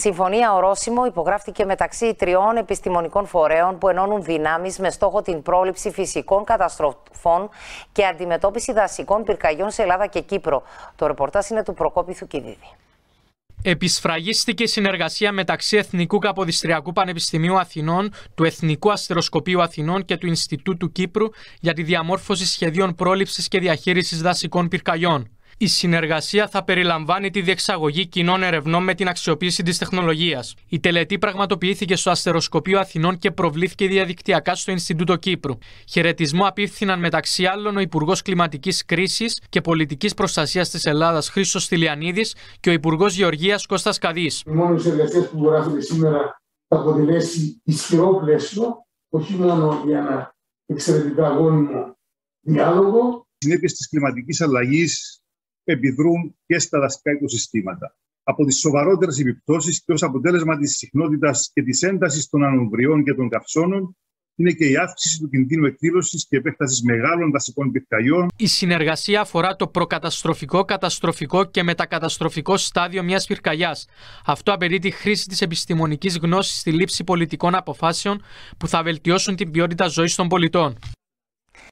Συμφωνία ορόσημο υπογράφτηκε μεταξύ τριών επιστημονικών φορέων που ενώνουν δυνάμεις με στόχο την πρόληψη φυσικών καταστροφών και αντιμετώπιση δασικών πυρκαγιών σε Ελλάδα και Κύπρο. Το ρεπορτάζ είναι του Προκόπη Θουκυδίδη. Επισφραγίστηκε συνεργασία μεταξύ Εθνικού Καποδιστριακού Πανεπιστημίου Αθηνών, του Εθνικού Αστεροσκοπείου Αθηνών και του Ινστιτούτου Κύπρου για τη διαμόρφωση σχεδίων πρόληψης και διαχείρισης δασικών πυρκαγιών η συνεργασία θα περιλαμβάνει τη διεξαγωγή κοινών ερευνών με την αξιοποίηση της τεχνολογίας. Η τελετή πραγματοποιήθηκε στο Αστεροσκοπείο Αθηνών και προβλήθηκε διαδικτυακά στο Ινστιτούτο Κύπρου. Χαιρετισμό απίφθηναν μεταξύ άλλων ο Υπουργός Κλιματικής Κρίσης και Πολιτικής Προστασίας της Ελλάδας Χρήσο Τηλιανίδη και ο Υπουργός Γεωργίας Κώστας Καδής. Οι μόνες εργασίες που σήμερα θα αποτελέσει ισχυρό πλαίσιο, όχι μόνο για ένα εξαιρετικά γόνιμο διάλογο. Συνέπειες της κλιματικής αλλαγής επιδρούν και στα δασικά οικοσυστήματα. Από τις σοβαρότερες επιπτώσεις και ως αποτέλεσμα της συχνότητας και της έντασης των ανομβριών και των καυσώνων, είναι και η αύξηση του κινδύνου εκδήλωσης και επέκτασης μεγάλων δασικών πυρκαγιών. Η συνεργασία αφορά το προκαταστροφικό, καταστροφικό και μετακαταστροφικό στάδιο μιας πυρκαγιάς. Αυτό απαιτεί τη χρήση της επιστημονικής γνώσης στη λήψη πολιτικών αποφάσεων που θα βελτιώσουν την ποιότητα ζωής των πολιτών.